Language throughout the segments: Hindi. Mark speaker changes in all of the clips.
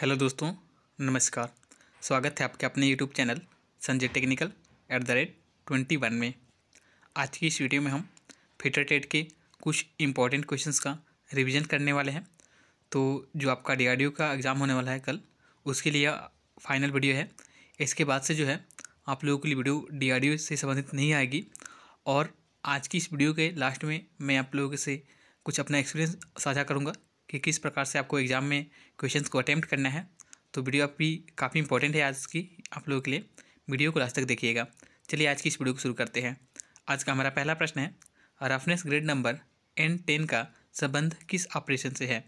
Speaker 1: हेलो दोस्तों नमस्कार स्वागत है आपके अपने YouTube channel Sanjay Technical at the rate twenty one में आज की इस वीडियो में हम फिटर टेट के कुछ इंपॉर्टेंट क्वेश्चंस का रिवीजन करने वाले हैं तो जो आपका डी का एग्ज़ाम होने वाला है कल उसके लिए फाइनल वीडियो है इसके बाद से जो है आप लोगों के लिए वीडियो डी से संबंधित नहीं आएगी और आज की इस वीडियो के लास्ट में मैं आप लोगों से कुछ अपना एक्सपीरियंस साझा करूँगा कि किस प्रकार से आपको एग्ज़ाम में क्वेश्चन को अटैम्प्ट करना है तो वीडियो आपकी काफ़ी इंपॉर्टेंट है आज की आप लोगों के लिए वीडियो को लास्ट तक देखिएगा चलिए आज की इस वीडियो को शुरू करते हैं आज का हमारा पहला प्रश्न है roughness grade number N ten का संबंध किस ऑपरेशन से है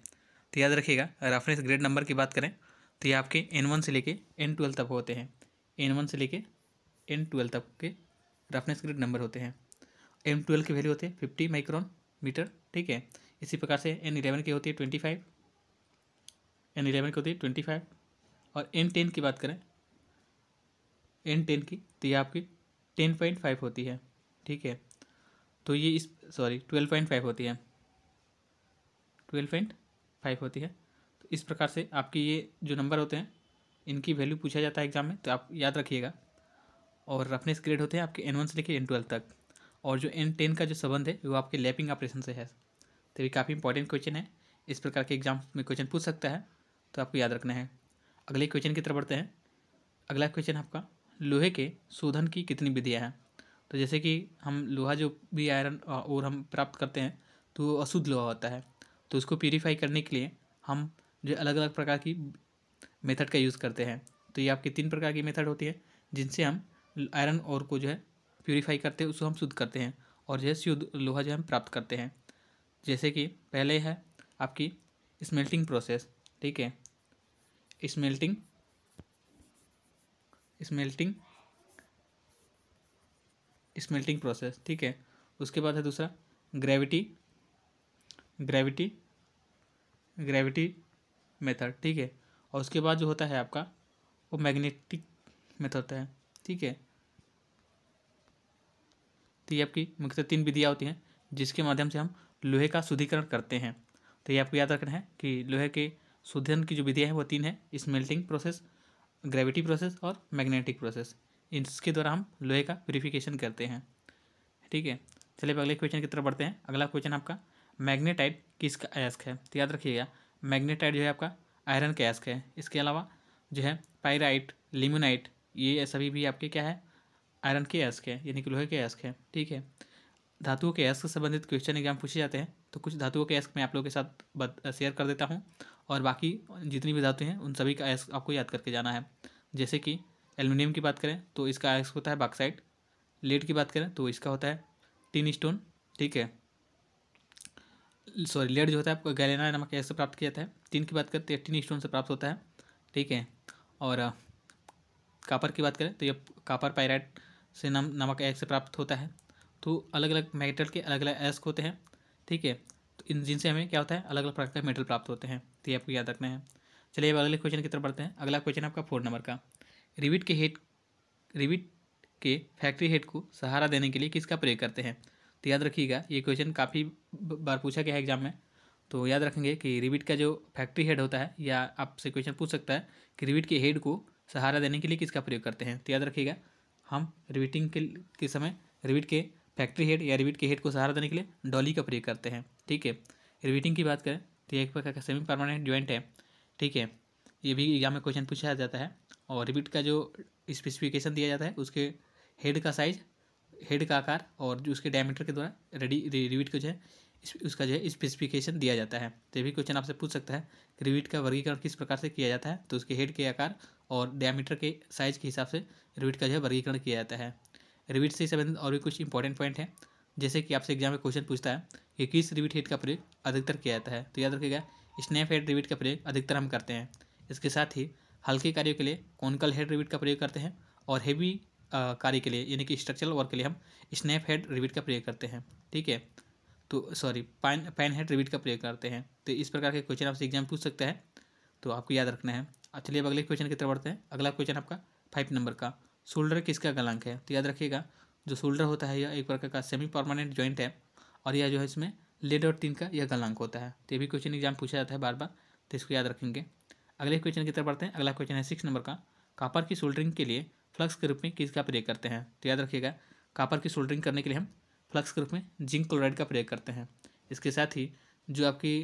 Speaker 1: तो याद रखिएगा रफनेस ग्रेड नंबर की बात करें तो ये आपके एन वन से लेके एन ट्वेल्व तक होते हैं एन वन से लेके एन ट्वेल्व तक के रफनेस ग्रेड नंबर होते हैं एन ट्वेल्व के वैल्यू होते हैं फिफ्टी माइक्रोन मीटर ठीक है इसी प्रकार से एन इलेवन की होती है ट्वेंटी फाइव एन इलेवन की होती है ट्वेंटी फाइव और एन टेन की बात करें एन टेन की तो ये आपकी टेन पॉइंट फाइव होती है ठीक है तो ये इस सॉरी ट्वेल्व पॉइंट फाइव होती है ट्वेल्व पॉइंट फाइव होती है तो इस प्रकार से आपके ये जो नंबर होते हैं इनकी वैल्यू पूछा जाता है एग्जाम में तो आप याद रखिएगा और रफनेस ग्रेड होते हैं आपके एन वन से लेकर एन ट्वेल्व तक और जो एन टेन का जो संबंध है वो आपके लैपिंग ऑपरेशन से है तो ये काफ़ी इंपॉर्टेंट क्वेश्चन है इस प्रकार के एग्जाम में क्वेश्चन पूछ सकता है तो आपको याद रखना है अगले क्वेश्चन की तरफ बढ़ते हैं अगला क्वेश्चन आपका लोहे के शोधन की कितनी विधियाँ हैं तो जैसे कि हम लोहा जो भी आयरन और हम प्राप्त करते हैं तो वो अशुद्ध लोहा होता है तो उसको प्योरीफाई करने के लिए हम जो अलग अलग प्रकार की मेथड का यूज़ करते हैं तो ये आपकी तीन प्रकार की मेथड होती है जिनसे हम आयरन और को जो है प्योरीफाई करते हैं उसको हम शुद्ध करते हैं और जो है शुद्ध लोहा जो हम प्राप्त करते हैं जैसे कि पहले है आपकी स्मेल्टिंग प्रोसेस ठीक है स्मेल्टिंग स्मेल्टिंग स्मेल्टिंग प्रोसेस ठीक है उसके बाद है दूसरा ग्रेविटी ग्रेविटी ग्रेविटी मेथड ठीक है और उसके बाद जो होता है आपका वो मैग्नेटिक मेथड होता है ठीक है तो ये आपकी मुख्यतः तीन विधियाँ होती हैं जिसके माध्यम से हम लोहे का शुद्धिकरण करते हैं तो ये आपको याद रखना है कि लोहे के शुद्धन की जो विधियाँ हैं वो तीन है स्मेल्टिंग प्रोसेस ग्रेविटी प्रोसेस और मैग्नेटिक प्रोसेस इसके द्वारा हम लोहे का प्योरीफिकेशन करते हैं ठीक है चलिए अगले क्वेश्चन की तरफ बढ़ते हैं अगला क्वेश्चन आपका मैग्नेटाइट किसका अयस्क है तो याद रखिएगा मैग्नेटाइट जो है आपका आयरन का अयस्क है इसके अलावा जो है पायराइट लिमोनाइट ये सभी भी आपके क्या है आयरन के अयस्क है यानी कि लोहे के अयस्क है ठीक है धातुओं के एस्क से संबंधित क्वेश्चन एग्जाम पूछे जाते हैं तो कुछ धातुओं के एस्क मैं आप लोगों के साथ शेयर कर देता हूँ और बाकी जितनी भी धातु हैं उन सभी का एस्क आपको याद करके जाना है जैसे कि एलमिनियम की बात करें तो इसका एस्क होता है बाक्साइड लेड की बात करें तो इसका होता है टिन स्टोन ठीक है सॉरी लेड जो होता है आपको गैलेना नामक एस से प्राप्त किया जाता है टिन की बात करें तो टिन स्टोन से प्राप्त होता है ठीक है और कापर की बात करें तो यह कापर पायराइट से नाम नमक एस से प्राप्त होता है तो अलग अलग मेटल के अलग अलग एस्क होते हैं ठीक है तो इन जिनसे हमें क्या होता है अलग अलग प्रकार के मेटल प्राप्त होते हैं तो ये आपको याद रखना है चलिए अब अगले क्वेश्चन की तरफ बढ़ते हैं अगला क्वेश्चन आपका फोर नंबर का रिविट के हेड रिविट के फैक्ट्री हेड को सहारा देने के लिए किसका प्रयोग करते हैं तो याद रखिएगा ये क्वेश्चन काफ़ी बार पूछा गया है एग्जाम में तो याद रखेंगे कि रिविट का जो फैक्ट्री हेड होता है या आपसे क्वेश्चन पूछ सकता है कि रिविट के हेड को सहारा देने के लिए किसका प्रयोग करते हैं तो याद रखिएगा हम रिविटिंग के, समय रिविट के फैक्ट्री हेड या रिविट के हेड को सहारा देने के लिए डॉली का प्रयोग करते हैं ठीक है रिविटिंग की बात करें तो यह एक प्रकार का सेमी परमानेंट ज्वाइंट है ठीक है ये भी एग्जाम में क्वेश्चन पूछा जाता है और रिविट का जो स्पेसिफिकेशन दिया जाता है उसके हेड का साइज हेड का आकार और जो उसके डायमीटर के द्वारा रेडी रिविट को जो है उसका जो है स्पेसिफिकेशन दिया जाता है तो ये भी क्वेश्चन आपसे पूछ सकता है रिविट का वर्गीकरण किस प्रकार से किया जाता है तो उसके हेड के आकार और डायमीटर के साइज के हिसाब से रिविट का जो है वर्गीकरण किया जाता है रिविट से संबंधित और भी कुछ इंपॉर्टेंट पॉइंट है जैसे कि आपसे एग्जाम में क्वेश्चन पूछता है कि किस रिविट हेड का प्रयोग अधिकतर किया जाता है तो याद रखिएगा स्नैप हेड रिविट का प्रयोग अधिकतर हम करते हैं इसके साथ ही हल्के कार्यों के लिए कॉनकल हेड रिविट का प्रयोग करते हैं और हेवी कार्य के लिए यानी कि स्ट्रक्चरल वर्क के लिए हम स्नैप हेड रिविट का प्रयोग करते हैं ठीक है तो sorry pan pan head rivet का प्रयोग करते हैं तो इस प्रकार के क्वेश्चन आपसे एग्जाम पूछ सकता है तो आपको याद रखना है अच्छा, चलिए अब अगले क्वेश्चन की तरफ बढ़ते हैं अगला क्वेश्चन आपका फाइव नंबर का शोल्डर किसका गलांक है तो याद रखिएगा जो शोल्डर होता है यह एक प्रकार का सेमी परमानेंट जॉइंट है और यह जो है इसमें लेड और तीन का यह गलांक होता है तो ये भी क्वेश्चन एग्जाम पूछा जाता है बार बार तो इसको याद रखेंगे अगले क्वेश्चन की तरफ बढ़ते हैं अगला क्वेश्चन है सिक्स नंबर का कापर की शोल्डरिंग के लिए फ्लक्स के रूप में किसका प्रयोग करते हैं तो याद रखिएगा कापर की शोल्डरिंग करने के लिए हम फ्लक्स के रूप में जिंक क्लोराइड का प्रयोग करते हैं इसके साथ ही जो आपकी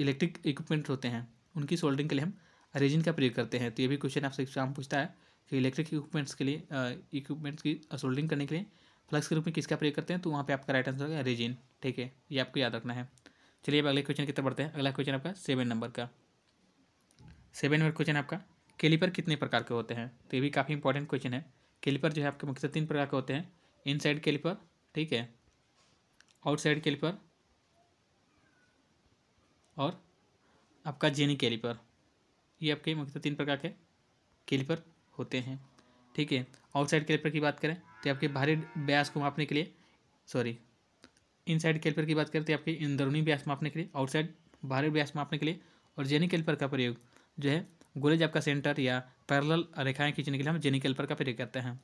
Speaker 1: इलेक्ट्रिक इक्विपमेंट होते हैं उनकी सोल्डरिंग के लिए हम रेजिन का प्रयोग करते हैं तो ये भी क्वेश्चन आपसे एग्जाम पूछता है कि इलेक्ट्रिक इक्विपमेंट्स के लिए इक्विपमेंट्स की सोल्डिंग करने के लिए फ्लक्स के रूप में किसका प्रयोग करते हैं तो वहाँ पे आपका राइट आंसर होगा रेजिन ठीक है ये आपको याद रखना है चलिए अब अगले क्वेश्चन की तरफ बढ़ते हैं अगला क्वेश्चन आपका सेवन नंबर का सेवन नंबर क्वेश्चन आपका केलीपर कितने प्रकार के होते हैं तो ये भी काफ़ी इंपॉर्टेंट क्वेश्चन है केलीपर जो है आपके मुख्यतः तीन प्रकार के होते हैं इनसाइड कैलिपर ठीक है आउटसाइड केलीपर और आपका जेनी केलीपर ये आपके मुख्यतः तीन प्रकार के केलीपर होते हैं ठीक है आउटसाइड कैलिपर की बात करें तो आपके बाहरी ब्यास को मापने के लिए सॉरी इनसाइड कैलिपर की बात करें तो आपके अंदरूनी ब्यास मापने के लिए आउटसाइड बाहरी ब्यास मापने के लिए और जेनी कैलिपर का प्रयोग जो है गोलेज आपका सेंटर या पैरल रेखाएँ खींचने के लिए हम जेनी कैलिपर का प्रयोग करते हैं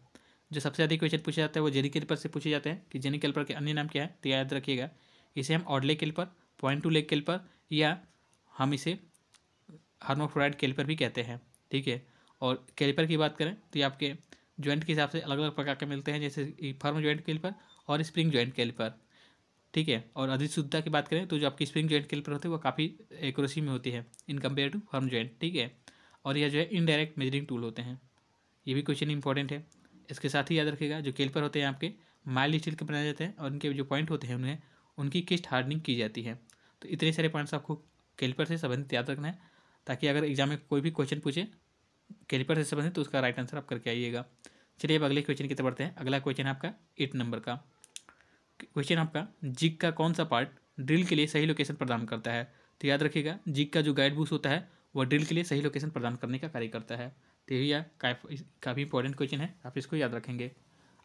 Speaker 1: जो सबसे अधिक क्वेश्चन पूछा जाता है वो जेनी कैलिपर से पूछे जाते हैं कि जेनी कैलिपर के अन्य नाम क्या है तो याद रखिएगा इसे हम odd leg caliper point to leg caliper या हम इसे हार्मोफ्लोराइड कैलिपर भी कहते हैं ठीक है और कैलिपर की बात करें तो ये आपके जॉइंट के हिसाब से अलग अलग प्रकार के मिलते हैं जैसे फर्म जॉइंट कैलिपर और स्प्रिंग ज्वाइंट कैलिपर ठीक है और अधिक शुद्धता की बात करें तो जो आपकी स्प्रिंग ज्वाइंट कैलिपर होते हैं वो काफ़ी एक्यूरेसी में होती है in compare to firm joint ठीक है और यह जो है इनडायरेक्ट मेजरिंग टूल होते हैं ये भी क्वेश्चन इंपॉर्टेंट है इसके साथ ही याद रखिएगा जो कैलिपर होते हैं आपके माइल्ड स्टील के बनाए जाते हैं और इनके जो पॉइंट होते हैं उन्हें उनकी किस्ट हार्डनिंग की जाती है तो इतने सारे पॉइंट्स आपको कैलिपर से संबंधित याद रखना है ताकि अगर एग्जाम में कोई भी क्वेश्चन पूछे कैलिपर से संबंधित तो उसका राइट आंसर आप करके आइएगा चलिए अब अगले क्वेश्चन की तरफ बढ़ते हैं अगला क्वेश्चन आपका एट नंबर का क्वेश्चन आपका जिग का कौन सा पार्ट ड्रिल के लिए सही लोकेशन प्रदान करता है तो याद रखिएगा जिग का जो गाइड बूस होता है वह ड्रिल के लिए सही लोकेशन प्रदान करने का कार्य करता है तो यही काफ़ी इंपॉर्टेंट क्वेश्चन है आप इसको याद रखेंगे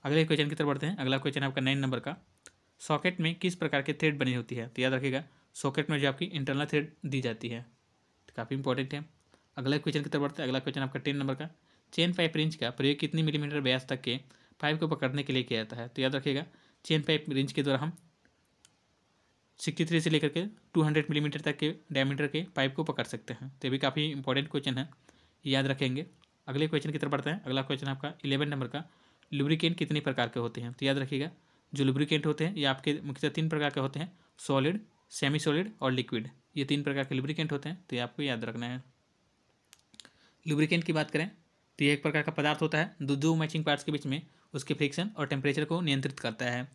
Speaker 1: अगले क्वेश्चन की तरफ बढ़ते हैं अगला क्वेश्चन आपका नाइन नंबर का सॉकेट में किस प्रकार के थ्रेड बनी होती है तो याद रखिएगा सॉकेट में जो आपकी इंटरनल थ्रेड दी जाती है तो काफ़ी इंपॉर्टेंट है अगला क्वेश्चन की तरफ बढ़ते हैं अगला क्वेश्चन आपका टेन नंबर का चेन पाइप रेंज का प्रयोग कितनी मिलीमीटर व्यास तक के पाइप को पकड़ने के लिए किया जाता है तो याद रखिएगा चेन पाइप रेंज के द्वारा हम सिक्सटी थ्री से लेकर के टू हंड्रेड मिलीमीटर तक के डायमीटर के पाइप को पकड़ सकते हैं तो ये भी काफ़ी इंपॉर्टेंट क्वेश्चन है याद रखेंगे अगले क्वेश्चन की तरफ बढ़ते हैं अगला क्वेश्चन आपका इलेवन नंबर का लुब्रिकेंट कितने प्रकार के होते हैं तो याद रखिएगा जो लुब्रिकेंट होते हैं ये आपके मुख्यतः तीन प्रकार के होते हैं सॉलिड सेमी सॉलिड और लिक्विड ये तीन प्रकार के लुब्रिकेंट होते हैं तो ये आपको याद रखना है लुब्रिकेंट की बात करें तो यह एक प्रकार का पदार्थ होता है दो दो मैचिंग पार्ट्स के बीच में उसके फ्रिक्शन और टेम्परेचर को नियंत्रित करता है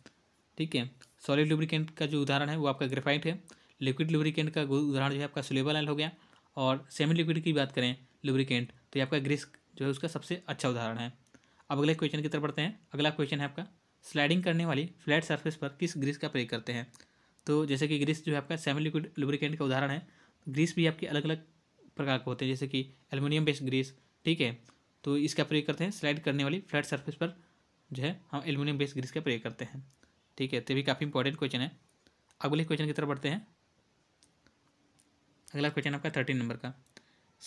Speaker 1: ठीक है सॉलिड लुब्रिकेंट का जो उदाहरण है वो आपका ग्रेफाइट है लिक्विड लुब्रिकेंट का उदाहरण जो है आपका सुलेबल ऑयल हो गया और सेमी लिक्विड की बात करें लुब्रिकेंट तो ये आपका ग्रीस जो है उसका सबसे अच्छा उदाहरण है अब अगले क्वेश्चन की तरफ बढ़ते हैं अगला क्वेश्चन है आपका स्लाइडिंग करने वाली फ्लैट सरफेस पर किस ग्रीस का प्रयोग करते हैं तो जैसे कि ग्रीस जो है आपका सेमी लिक्विड लुब्रिकेंट का उदाहरण है ग्रीस भी आपकी अलग अलग प्रकार के होते हैं जैसे कि एल्युमिनियम बेस्ड ग्रीस ठीक है तो इसका प्रयोग करते हैं स्लाइड करने वाली फ्लैट सर्फेस पर जो है हम एल्युमिनियम बेस्ड ग्रीस का प्रयोग करते हैं ठीक है तो भी काफ़ी इंपॉर्टेंट क्वेश्चन है अगले क्वेश्चन की तरफ बढ़ते हैं अगला क्वेश्चन आपका थर्टीन नंबर का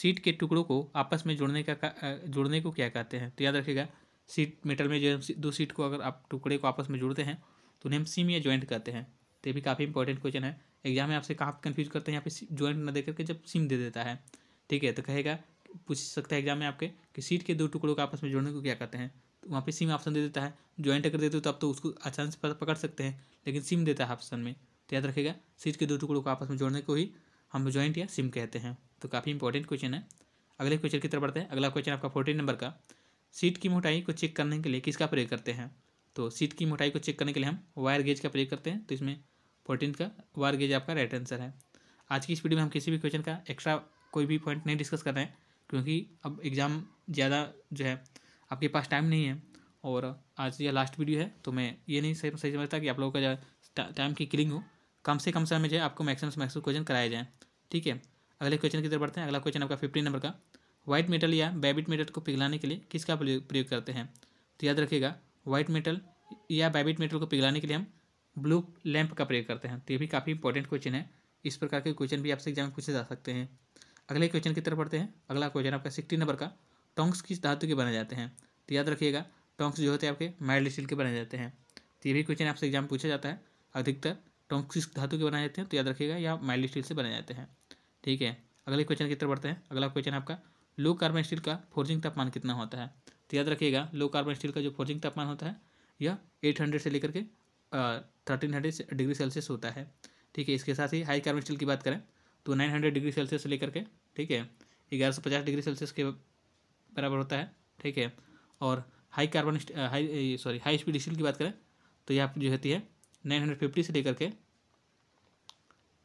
Speaker 1: सीट के टुकड़ों को आपस में जोड़ने का, का को क्या कहते हैं तो याद रखिएगा सीट मेटल में जो दो सीट को अगर आप टुकड़े को आपस में जोड़ते हैं तो उन्हें हम सीम या ज्वाइंट कहते हैं तो ये भी काफ़ी इंपॉर्टेंट क्वेश्चन है एग्जाम में आपसे कहाँ कन्फ्यूज करते हैं यहाँ पे ज्वाइंट ना दे करके जब सिम दे देता है ठीक है तो कहेगा पूछ सकता है एग्जाम में आपके कि सीट के दो टुकड़ों को आपस में जोड़ने को क्या कहते हैं तो वहाँ पे सिम ऑप्शन दे देता है ज्वाइंट अगर देते हो तो आप तो उसको अच्छा से पकड़ सकते हैं लेकिन सिम देता है ऑप्शन में तो याद रखेगा सीट के दो टुकड़ों को आपस में जोड़ने को ही हम ज्वाइंट या सिम कहते हैं तो काफ़ी इंपॉर्टेंट क्वेश्चन है अगले क्वेश्चन की तरफ बढ़ते हैं अगला क्वेश्चन आपका फोर्टीन नंबर का सीट की मोटाई को चेक करने के लिए किसका प्रयोग करते हैं तो सीट की मोटाई को चेक करने के लिए हम वायर गेज का प्रयोग करते हैं तो इसमें फोर्टीन का वायर गेज आपका राइट आंसर है आज की इस वीडियो में हम किसी भी क्वेश्चन का एक्स्ट्रा कोई भी पॉइंट नहीं डिस्कस कर रहे हैं क्योंकि अब एग्ज़ाम ज़्यादा जो है आपके पास टाइम नहीं है और आज यह लास्ट वीडियो है तो मैं ये नहीं सही सही समझता कि आप लोगों का टाइम की किलिंग हो कम से कम समय में जो है आपको मैक्सिमम से मैक्सिमम क्वेश्चन कराए जाएँ ठीक है अगले क्वेश्चन की तरफ बढ़ते हैं अगला क्वेश्चन आपका फिफ्टीन नंबर का व्हाइट मेटल या बैबिट मेटल को पिघलाने के लिए किसका प्रयोग करते हैं तो याद रखिएगा व्हाइट मेटल या बैबिट मेटल को पिघलाने के लिए हम ब्लू लैंप का प्रयोग करते हैं तो ये भी काफ़ी इंपॉर्टेंट क्वेश्चन है इस प्रकार के क्वेश्चन भी आपसे एग्जाम में पूछे जा सकते हैं अगले क्वेश्चन की तरफ पढ़ते हैं अगला क्वेश्चन आपका सिक्सटी नंबर का टोंक्स किस धातु के बनाए जाते हैं तो याद रखिएगा टोंक्स जो होते हैं आपके माइल्ड स्टील के बनाए जाते हैं तो ये भी क्वेश्चन आपसे एग्जाम पूछा जाता है अधिकतर टोंक्स किस धातु के बनाए जाते हैं तो याद रखिएगा या माइल्ड स्टील से बनाए जाते हैं ठीक है अगले क्वेश्चन की तरफ पढ़ते हैं अगला क्वेश्चन आपका लो कार्बन स्टील का फोर्जिंग तापमान कितना होता है तो याद रखिएगा लो कार्बन स्टील का जो फोर्जिंग तापमान होता है यह एट हंड्रेड से लेकर के थर्टीन हंड्रेड डिग्री सेल्सियस होता है ठीक है इसके साथ ही हाई कार्बन स्टील की बात करें तो नाइन हंड्रेड डिग्री सेल्सियस से लेकर के ठीक है ग्यारह सौ पचास डिग्री सेल्सियस के बराबर होता है ठीक है और high carbon high sorry high speed steel की बात करें तो यहाँ पर जो होती है नाइन हंड्रेड फिफ्टी से लेकर के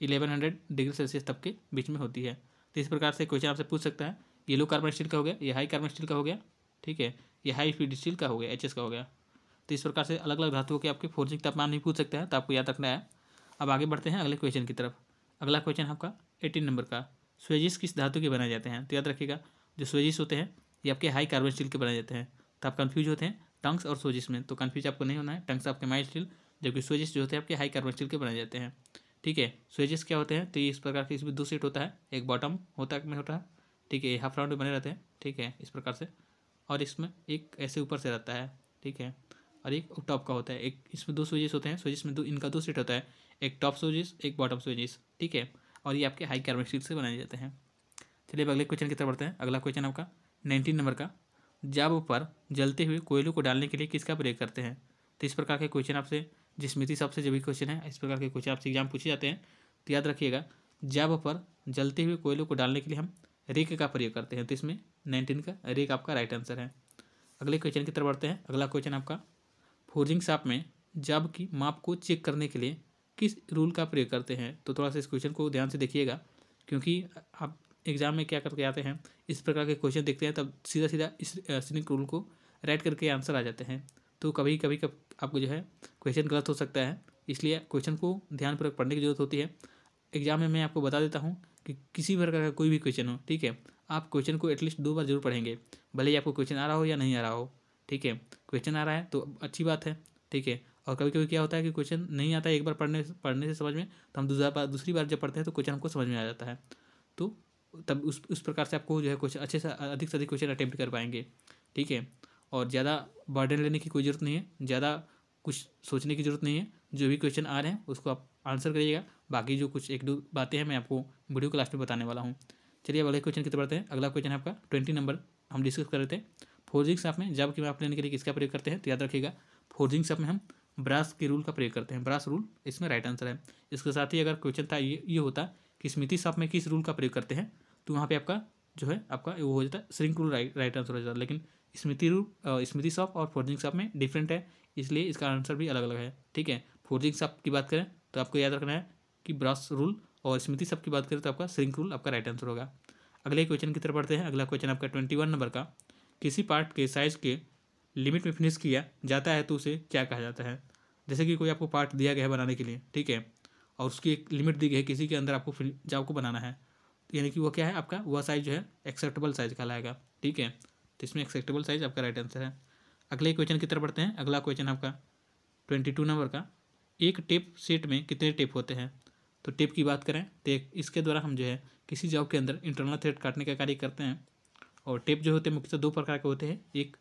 Speaker 1: इलेवन हंड्रेड डिग्री सेल्सियस तक के बीच में होती है तो इस प्रकार से क्वेश्चन आपसे पूछ सकता है ये लो कार्बन स्टील का हो गया ये हाई कार्बन स्टील का हो गया ठीक है ये हाई स्पीड स्टील का हो गया एच का हो गया तो इस प्रकार से अलग अलग धातुओं के आपके फोर्जिंग तापमान भी पूछ सकते हैं तो आपको याद रखना है अब आगे बढ़ते हैं अगले क्वेश्चन की तरफ अगला क्वेश्चन आपका एटीन नंबर का स्वेजिस किस धातु के बनाए जाते हैं तो याद रखिएगा जो स्वेजिस होते हैं ये आपके हाई कार्बन स्टील के बनाए जाते हैं तो आप कन्फ्यूज होते हैं टंग्स और स्वेजिस में तो कन्फ्यूज आपको नहीं होना है टंग्स आपके माइल स्टील जबकि स्वेजिस जो होते हैं आपके हाई कार्बन स्टील के बनाए जाते हैं ठीक है स्वेजिस क्या होते हैं तो ये इस प्रकार के इसमें दो सीट होता है एक बॉटम होता है होता है ठीक है हाफ राउंड में बने रहते हैं ठीक है इस प्रकार से और इसमें एक ऐसे ऊपर से रहता है ठीक है और एक टॉप का होता है एक इसमें दो स्वेजिस होते हैं स्वेजिस में दो इनका दो सीट होता है एक टॉप स्वेजिस एक बॉटम स्वेजिस ठीक है और ये आपके हाई कार्बन शीट से बनाए जाते हैं चलिए अब अगले क्वेश्चन की तरफ बढ़ते हैं अगला क्वेश्चन आपका नाइनटीन नंबर का जब पर जलते हुए कोयलों को डालने के लिए किसका प्रयोग करते हैं तो इस प्रकार के क्वेश्चन आपसे जिसमिति सबसे जब भी क्वेश्चन है इस प्रकार के क्वेश्चन आपसे एग्जाम पूछे जाते हैं तो याद रखिएगा जब पर जलते हुए कोयलों को डालने के लिए हम रेक का प्रयोग करते हैं तो इसमें नाइनटीन का रेक आपका राइट आंसर है अगले क्वेश्चन की तरफ बढ़ते हैं अगला क्वेश्चन आपका फोर्जिंग साप में जब की माप को चेक करने के लिए किस रूल का प्रयोग करते हैं तो थोड़ा सा इस क्वेश्चन को ध्यान से देखिएगा क्योंकि आप एग्ज़ाम में क्या करके आते हैं इस प्रकार के क्वेश्चन देखते हैं तब सीधा सीधा इस सीनिक रूल को राइट करके आंसर आ जाते हैं तो कभी कभी कब आपको जो है क्वेश्चन गलत हो सकता है इसलिए क्वेश्चन को ध्यानपूर्वक पढ़ने की ज़रूरत होती है एग्जाम में मैं आपको बता देता हूँ कि किसी प्रकार का कोई भी क्वेश्चन हो ठीक है आप क्वेश्चन को एटलीस्ट दो बार जरूर पढ़ेंगे भले ही आपको क्वेश्चन आ रहा हो या नहीं आ रहा हो ठीक है क्वेश्चन आ रहा है तो अच्छी बात है ठीक है और कभी कभी क्या होता है कि क्वेश्चन नहीं आता है एक बार पढ़ने पढ़ने से समझ में तो हम दूसरा बार दूसरी बार जब पढ़ते हैं तो क्वेश्चन हमको समझ में आ जाता है तो तब उस उस प्रकार से आपको जो है क्वेश्चन अच्छे से अधिक से अधिक क्वेश्चन अटैम्प्ट कर पाएंगे ठीक है और ज़्यादा बर्डन लेने की कोई ज़रूरत नहीं है ज़्यादा कुछ सोचने की ज़रूरत नहीं है जो भी क्वेश्चन आ रहे हैं उसको आप आंसर करिएगा बाकी जो कुछ एक दो बातें हैं मैं आपको वीडियो क्लास में बताने वाला हूँ चलिए अब अगले क्वेश्चन की तरफ बढ़ते हैं अगला क्वेश्चन है आपका ट्वेंटी नंबर हम डिस्कस कर रहे थे फोर्जिंग साफ में जब कि आप लेने के लिए किसका प्रयोग करते हैं तो याद रखिएगा फोर्जिंग आप में हम ब्रास के रूल का प्रयोग करते हैं ब्रास रूल इसमें राइट आंसर है इसके साथ ही अगर क्वेश्चन था ये ये होता कि स्मृति साफ में किस रूल का प्रयोग करते हैं तो वहाँ पे आपका जो है आपका वो हो जाता है shrink rule right right answer हो जाता है लेकिन स्मृति रूल स्मृति साफ और फोर्जिंग साफ में डिफरेंट है इसलिए इसका आंसर भी अलग अलग है ठीक है फोर्जिंग साफ की बात करें तो आपको याद रखना है कि ब्रास रूल और स्मृति साफ की बात करें तो आपका श्रिंक रूल आपका राइट आंसर होगा अगले क्वेश्चन की तरफ पढ़ते हैं अगला क्वेश्चन आपका ट्वेंटी वन नंबर का किसी पार्ट के साइज के लिमिट में फिनिश किया जाता है तो उसे क्या कहा जाता है जैसे कि कोई आपको पार्ट दिया गया है बनाने के लिए ठीक है और उसकी एक लिमिट दी गई है किसी के अंदर आपको जो आपको बनाना है यानी कि वो क्या है आपका वह साइज जो है एक्सेप्टेबल साइज कहलाएगा ठीक है तो इसमें एक्सेप्टेबल साइज आपका राइट आंसर है अगले क्वेश्चन की तरफ बढ़ते हैं अगला क्वेश्चन आपका ट्वेंटी टू नंबर का एक टेप सेट में कितने टेप होते हैं तो टेप की बात करें तो इसके द्वारा हम जो है किसी जॉब के अंदर इंटरनल थ्रेड काटने का कार्य करते हैं और टेप जो होते हैं मुख्यतः दो प्रकार के होते हैं एक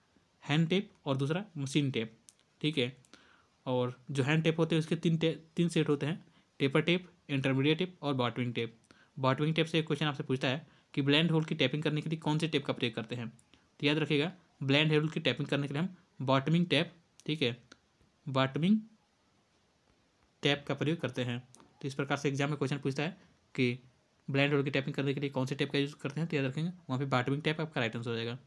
Speaker 1: हैंड टेप और दूसरा मशीन टेप ठीक है और जो हैंड टेप होते हैं उसके तीन तीन सेट होते हैं टेपर टेप इंटरमीडिएट टेप और बॉटविंग टेप बॉटविंग टेप से एक क्वेश्चन आपसे पूछता है कि ब्लैंड होल की टैपिंग करने के लिए कौन से टेप का प्रयोग करते हैं तो याद रखिएगा ब्लैंड होल की टैपिंग करने के लिए हम बॉटमिंग टैप ठीक है बॉटमिंग टैप का प्रयोग करते हैं तो इस प्रकार से एग्जाम में क्वेश्चन पूछता है कि ब्लैंड होल की टैपिंग करने के लिए कौन से टैप का यूज़ करते हैं तो याद रखेंगे वहाँ पर बॉटमिंग टैप आपका राइट आंसर हो जाएगा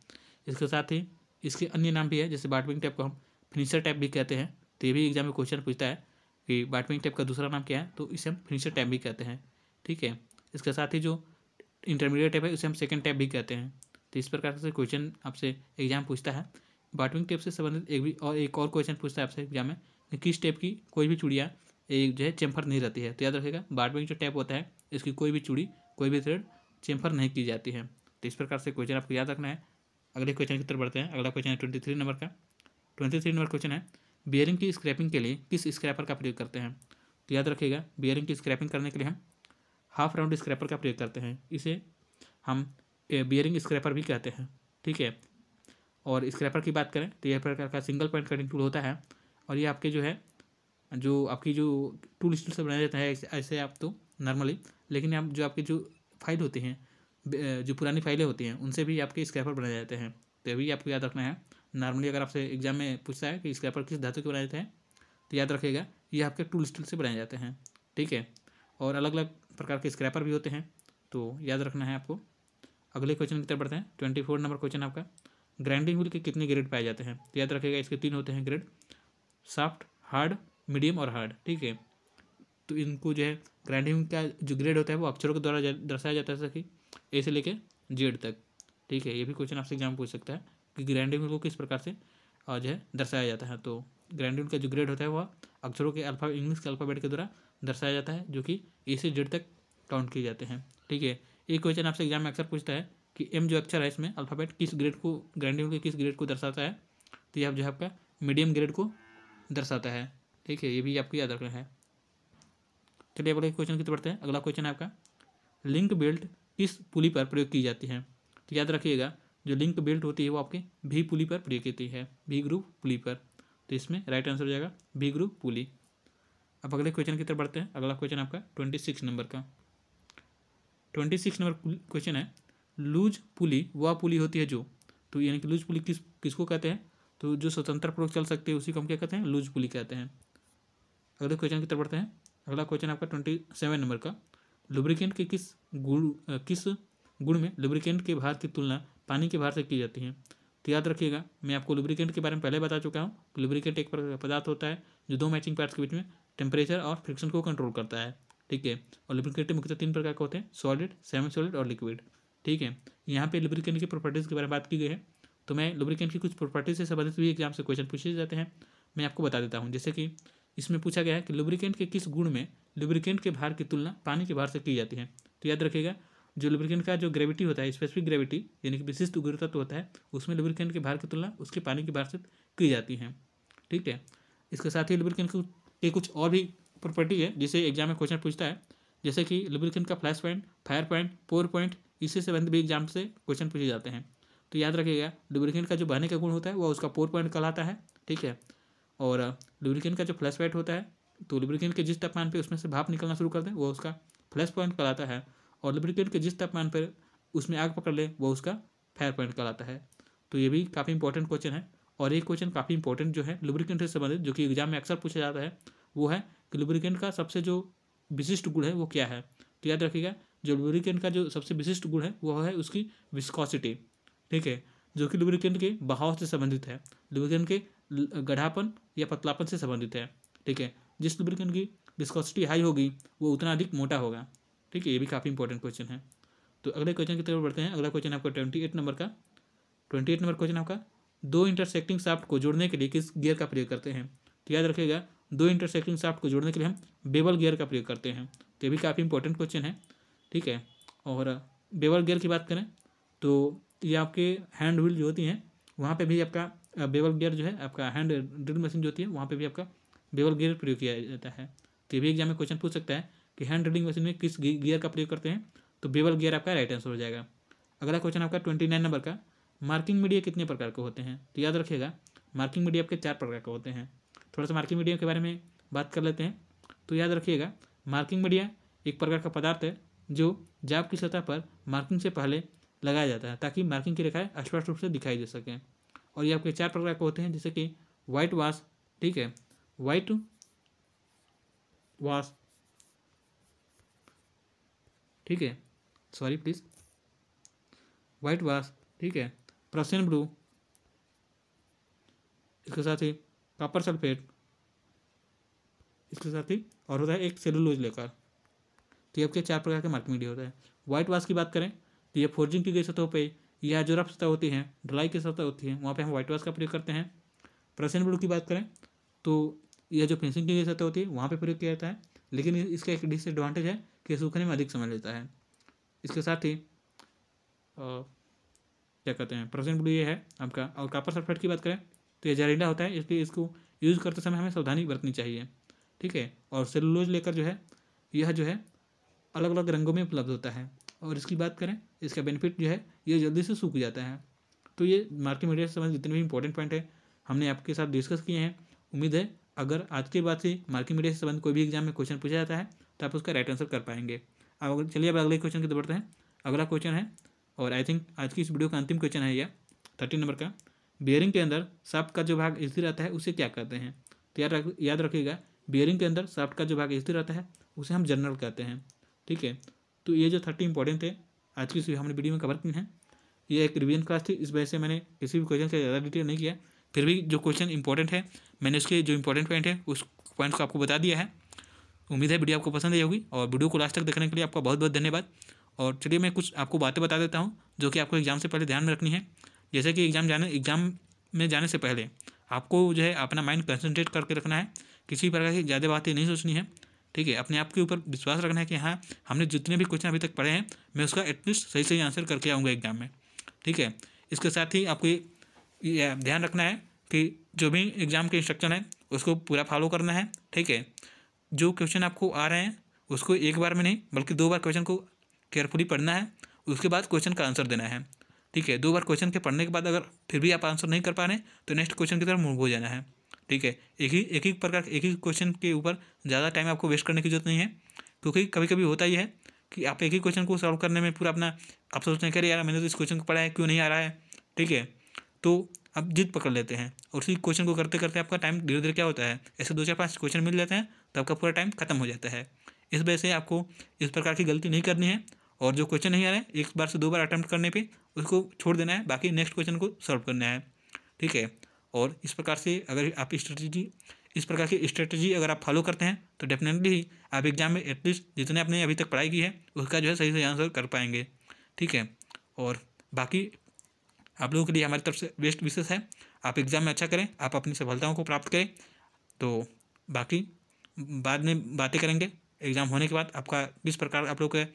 Speaker 1: इसके साथ ही इसके अन्य नाम भी है जैसे बाटविंग टैप को हम फिनिशर टैप भी कहते हैं तो ये भी एग्जाम में क्वेश्चन पूछता है कि बाटविंग टैप का दूसरा नाम क्या है तो इसे हम फिनिशर टैप भी कहते हैं ठीक है इसके साथ ही जो इंटरमीडिएट टैप है उसे हम सेकेंड टैप भी कहते हैं तो इस प्रकार से क्वेश्चन आपसे एग्जाम पूछता है बाटविंग टैप से संबंधित एक भी और एक और क्वेश्चन पूछता है आपसे एग्जाम में कि किस टैप की कोई भी चुड़िया एक जो है चैम्फर नहीं रहती है तो याद रखेगा बाटविंग जो टैप होता है इसकी कोई भी चूड़ी कोई भी थ्रेड चैम्फर नहीं की जाती है तो इस प्रकार से क्वेश्चन आपको याद रखना है अगले क्वेश्चन की तरफ बढ़ते हैं अगला क्वेश्चन है ट्वेंटी थ्री नंबर का ट्वेंटी थ्री नंबर क्वेश्चन है बियरिंग की स्क्रैपिंग के लिए किस स्क्रैपर का प्रयोग करते हैं तो याद रखिएगा बियरिंग की स्क्रैपिंग करने के लिए हम हाफ राउंड स्क्रैपर का प्रयोग करते हैं इसे हम बियरिंग स्क्रैपर भी कहते हैं ठीक है और स्क्रैपर की बात करें तो यह प्रकार का सिंगल पॉइंट कटिंग टूल होता है और ये आपके जो है जो आपकी जो टूल स्टूल से बनाया जाता है ऐसे आप तो नॉर्मली लेकिन आप जो आपके जो फाइल होते हैं जो पुरानी फाइलें होती हैं उनसे भी आपके स्क्रैपर बनाए जाते हैं तो भी आपको याद रखना है नॉर्मली अगर आपसे एग्जाम में पूछता है कि स्क्रैपर किस धातु के बनाए जाते हैं तो याद रखिएगा ये आपके टूल स्टील से बनाए जाते हैं ठीक है और अलग अलग प्रकार के स्क्रैपर भी होते हैं तो याद रखना है आपको अगले क्वेश्चन की तरफ बढ़ते हैं ट्वेंटी फोर नंबर क्वेश्चन आपका ग्राइंडिंग व्हील के कितने ग्रेड पाए जाते हैं तो याद रखिएगा इसके तीन होते हैं ग्रेड सॉफ्ट हार्ड मीडियम और हार्ड ठीक है तो इनको जो है ग्राइंडिंग का जो ग्रेड होता है वो अक्षरों के द्वारा दर्शाया जाता है जैसे कि ए से लेके जेड तक ठीक है ये भी क्वेश्चन आपसे एग्जाम पूछ सकता है कि ग्रैंडिंग को किस प्रकार से जो है दर्शाया जाता है तो ग्रैंडिंग का जो ग्रेड होता है वह अक्षरों के अल्फा इंग्लिश के अल्फ़ाबेट के द्वारा दर्शाया जाता है जो कि ए से जेड तक काउंट किए जाते हैं ठीक है ये क्वेश्चन आपसे एग्जाम में अक्सर पूछता है कि एम जो अक्षर है इसमें अल्फ़ाबेट किस ग्रेड को ग्रैंडिंग के किस ग्रेड को दर्शाता है तो ये आप जो है आपका मीडियम ग्रेड को दर्शाता है ठीक है ये भी आपको याद रखना है चलिए अगले क्वेश्चन की तो बढ़ते हैं अगला क्वेश्चन है आपका लिंक बिल्ट इस पुली पर प्रयोग की जाती है तो याद रखिएगा जो लिंक बेल्ट होती है वो आपके भी पुली पर प्रयोग होती है भी ग्रुप पुली पर तो इसमें राइट आंसर हो जाएगा भी ग्रुप पुली अब अगले क्वेश्चन की तरफ बढ़ते हैं अगला क्वेश्चन आपका ट्वेंटी सिक्स नंबर का ट्वेंटी सिक्स नंबर क्वेश्चन है लूज पुली वह पुली होती है जो तो यानी कि लूज पुली किस किसको कहते हैं तो जो स्वतंत्र प्रयोग चल सकते हैं उसी को हम क्या कहते हैं लूज पुली कहते हैं अगले क्वेश्चन की तरफ बढ़ते हैं अगला क्वेश्चन आपका ट्वेंटी सेवन नंबर का लुब्रिकेंट के किस गुण किस गुण में लुब्रिकेंट के भार की तुलना पानी के भार से की जाती है तो याद रखिएगा मैं आपको लुब्रिकेंट के बारे में पहले बता चुका हूँ लुब्रिकेंट एक प्रकार का पदार्थ होता है जो दो मैचिंग पार्ट्स के बीच में टेम्परेचर और फ्रिक्शन को कंट्रोल करता है ठीक है और लुब्रिकेंट मुख्यतः तीन प्रकार के होते हैं सॉलिड सेमी सॉलिड और लिक्विड ठीक है यहाँ पे लुब्रिकेंट की प्रॉपर्टीज़ के बारे में बात की गई है तो मैं लुब्रिकेंट की कुछ प्रॉपर्टीज से संबंधित भी एग्जाम से क्वेश्चन पूछे जाते हैं मैं आपको बता देता हूँ जैसे कि इसमें पूछा गया है कि लुब्रिकेंट के किस गुण में लुब्रिकेंट के भार की तुलना पानी के भार से की जाती है तो याद रखिएगा जो लुब्रिकेंट का जो ग्रेविटी होता है स्पेसिफिक ग्रेविटी यानी कि विशिष्ट गुरुत्व तो होता है उसमें लुब्रिकेंट के भार की तुलना उसके पानी के भार से की जाती है ठीक है इसके साथ ही लुब्रिकेंट के कुछ और भी प्रॉपर्टी है जिसे एग्जाम में क्वेश्चन पूछता है जैसे कि लुब्रिकेंट का flash point fire point pour point इसी संबंध भी एग्जाम से क्वेश्चन पूछे जाते हैं तो याद रखिएगा लुब्रिकेंट का जो बहने का गुण होता है वह उसका पोर पॉइंट कहलाता है ठीक है और लुब्रिकेंट का जो फ्लैश पॉइंट होता है तो लुब्रिकेंट के जिस तापमान पर उसमें से भाप निकलना शुरू कर दे वो उसका फ्लैश पॉइंट कहलाता है और लुब्रिकेंट के जिस तापमान पर उसमें आग पकड़ ले वो उसका फायर पॉइंट कहलाता है तो ये भी काफ़ी इंपॉर्टेंट क्वेश्चन है और एक क्वेश्चन काफ़ी इंपॉर्टेंट जो है लुब्रिकेंट से संबंधित जो कि एग्जाम में अक्सर पूछा जाता है वो है कि लुब्रिकेंट का सबसे जो विशिष्ट गुण है वो क्या है तो याद रखिएगा जो लुब्रिकेंट का जो सबसे विशिष्ट गुण है वो है उसकी विस्कॉसिटी ठीक है जो कि लुब्रिकेंट के बहाव से संबंधित है लुब्रिकेंट के गढ़ापन या पतलापन से संबंधित है ठीक है जिस लुब्रिकेंट की विस्कोसिटी हाई होगी वो उतना अधिक मोटा होगा ठीक है ये भी काफ़ी इंपॉर्टेंट क्वेश्चन है तो अगले क्वेश्चन की तरफ बढ़ते हैं अगला क्वेश्चन आपका ट्वेंटी एट नंबर का ट्वेंटी एट नंबर क्वेश्चन आपका दो इंटरसेक्टिंग साफ्ट को जोड़ने के लिए किस गियर का प्रयोग करते हैं तो याद रखिएगा दो इंटरसेक्टिंग साफ्ट को जोड़ने के लिए हम बेबल गियर का प्रयोग करते हैं तो ये भी काफ़ी इंपॉर्टेंट क्वेश्चन है ठीक है और बेबल गियर की बात करें तो ये आपके हैंड व्हील जो होती हैं वहाँ पर भी आपका बेवल गियर जो है आपका हैंड ड्रिल मशीन जो होती है वहाँ पर भी आपका बेवल गियर प्रयोग किया जाता है तो ये भी एग्जाम में क्वेश्चन पूछ सकता है कि हैंड ड्रिलिंग मशीन में किस गियर का प्रयोग करते हैं तो बेवल गियर आपका राइट आंसर हो जाएगा अगला क्वेश्चन आपका ट्वेंटी नाइन नंबर का मार्किंग मीडिया कितने प्रकार के होते हैं तो याद रखिएगा मार्किंग मीडिया आपके चार प्रकार के होते हैं थोड़ा सा मार्किंग मीडिया के बारे में बात कर लेते हैं तो याद रखिएगा मार्किंग मीडिया एक प्रकार का पदार्थ है जो जाप की सतह पर मार्किंग से पहले लगाया जाता है ताकि मार्किंग की रेखाएं स्पष्ट रूप से दिखाई दे सकें और ये आपके चार प्रकार के होते हैं जैसे कि वाइट वाश ठीक है वाइट वाश ठीक है सॉरी प्लीज़ वाइट वाश ठीक है प्रसन्न ब्लू इसके साथ ही कॉपर सल्फेट इसके साथ ही और होता है एक सेलुलोज लेकर तो ये आपके चार प्रकार के मार्किंग मीडिया होता है वाइट वाश की बात करें तो ये फोर्जिंग की गई सतहों पर या जो रफ सतह होती है ढलाई की सतह होती है वहाँ पे हम व्हाइट वॉश का प्रयोग करते हैं प्रसन्न ब्लू की बात करें तो यह जो फिनिशिंग की सतह होती है वहाँ पर प्रयोग किया जाता है लेकिन इसका एक डिसएडवांटेज है कि सूखने में अधिक समय लेता है इसके साथ ही क्या कहते हैं प्रसन्न ब्लू ये है आपका और कापर सल्फेट की बात करें तो यह जहरीला होता है इसलिए इसको यूज़ करते समय हमें सावधानी बरतनी चाहिए ठीक है और सेलुलोज लेकर जो है यह जो है अलग अलग रंगों में उपलब्ध होता है और इसकी बात करें इसका बेनिफिट जो है ये जल्दी से सूख जाता है तो ये मार्केट मीडिया से संबंधित जितने भी इंपॉर्टेंट पॉइंट है हमने आपके साथ डिस्कस किए हैं उम्मीद है अगर आज के बाद से मार्केट मीडिया से संबंधित कोई भी एग्जाम में क्वेश्चन पूछा जाता है तो आप उसका राइट आंसर कर पाएंगे अब चलिए अब अगले क्वेश्चन की तरफ बढ़ते हैं अगला क्वेश्चन है और आई थिंक आज की इस वीडियो का अंतिम क्वेश्चन है यह थर्टीन नंबर का बियरिंग के अंदर साफ्ट का जो भाग स्थिर रहता है उसे क्या कहते हैं तो याद रख याद रखिएगा बियरिंग के अंदर साफ्ट का जो भाग स्थिर रहता है उसे हम जनरल कहते हैं ठीक है तो ये जो थर्टी इंपॉर्टेंट है आज की हमने वीडियो में कवर की है ये एक रिविजन क्लास थी इस वजह से मैंने किसी भी क्वेश्चन से ज़्यादा डिटेल नहीं किया फिर भी जो क्वेश्चन इंपॉर्टेंट है मैंने उसके जो इंपॉर्टेंट पॉइंट है उस पॉइंट को आपको बता दिया है उम्मीद है वीडियो आपको पसंद आई होगी और वीडियो को लास्ट तक देखने के लिए आपका बहुत बहुत धन्यवाद और चलिए मैं कुछ आपको बातें बता देता हूँ जो कि आपको एग्ज़ाम से पहले ध्यान में रखनी है जैसे कि एग्ज़ाम जाने एग्ज़ाम में जाने से पहले आपको जो है अपना माइंड कंसनट्रेट करके रखना है किसी प्रकार की ज़्यादा बातें नहीं सोचनी है ठीक है अपने आप के ऊपर विश्वास रखना है कि हाँ हमने जितने भी क्वेश्चन अभी तक पढ़े हैं मैं उसका एटलीस्ट सही सही आंसर करके आऊँगा एग्जाम में ठीक है इसके साथ ही आपको ये ध्यान रखना है कि जो भी एग्ज़ाम के इंस्ट्रक्शन है उसको पूरा फॉलो करना है ठीक है जो क्वेश्चन आपको आ रहे हैं उसको एक बार में नहीं बल्कि दो बार क्वेश्चन को केयरफुली पढ़ना है उसके बाद क्वेश्चन का आंसर देना है ठीक है दो बार क्वेश्चन के पढ़ने के बाद अगर फिर भी आप आंसर नहीं कर पा रहे तो नेक्स्ट क्वेश्चन की तरफ मूव हो जाना है ठीक है एक ही एक ही प्रकार एक ही क्वेश्चन के ऊपर ज़्यादा टाइम आपको वेस्ट करने की जरूरत नहीं है क्योंकि कभी कभी होता ही है कि आप एक ही क्वेश्चन को सॉल्व करने में पूरा अपना आप सोचते हैं अरे यार मैंने तो इस क्वेश्चन को पढ़ा है क्यों नहीं आ रहा है ठीक है तो आप जिद पकड़ लेते हैं और उसी क्वेश्चन को करते करते आपका टाइम धीरे धीरे क्या होता है ऐसे दो चार पाँच क्वेश्चन मिल जाते हैं तो आपका पूरा टाइम खत्म हो जाता है इस वजह से आपको इस प्रकार की गलती नहीं करनी है और जो क्वेश्चन नहीं आ रहे एक बार से दो बार अटैम्प्ट करने पर उसको छोड़ देना है बाकी नेक्स्ट क्वेश्चन को सॉल्व करना है ठीक है और इस प्रकार से अगर आप स्ट्रेटजी इस प्रकार की स्ट्रेटजी अगर आप फॉलो करते हैं तो डेफिनेटली आप एग्जाम में एटलीस्ट जितने आपने अभी तक पढ़ाई की है उसका जो है सही से आंसर कर पाएंगे ठीक है और बाकी आप लोगों के लिए हमारी तरफ से बेस्ट विशेष है आप एग्ज़ाम में अच्छा करें आप अपनी सफलताओं को प्राप्त करें तो बाकी बाद में बातें करेंगे एग्ज़ाम होने के बाद आपका किस प्रकार आप लोग का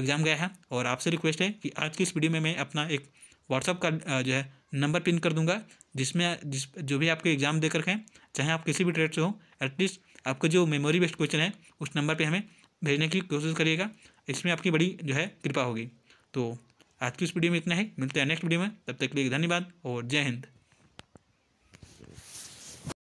Speaker 1: एग्ज़ाम गया है और आपसे रिक्वेस्ट है कि आज की इस वीडियो में मैं अपना एक व्हाट्सअप का जो है नंबर पिन कर दूंगा जिसमें जिस जो भी आपके एग्ज़ाम दे रखें चाहे आप किसी भी ट्रेड से हो एटलीस्ट आपका जो मेमोरी बेस्ड क्वेश्चन है उस नंबर पर हमें भेजने की कोशिश करिएगा इसमें आपकी बड़ी जो है कृपा होगी तो आज की इस वीडियो में इतना है मिलते हैं नेक्स्ट वीडियो में तब तक के लिए धन्यवाद और जय हिंद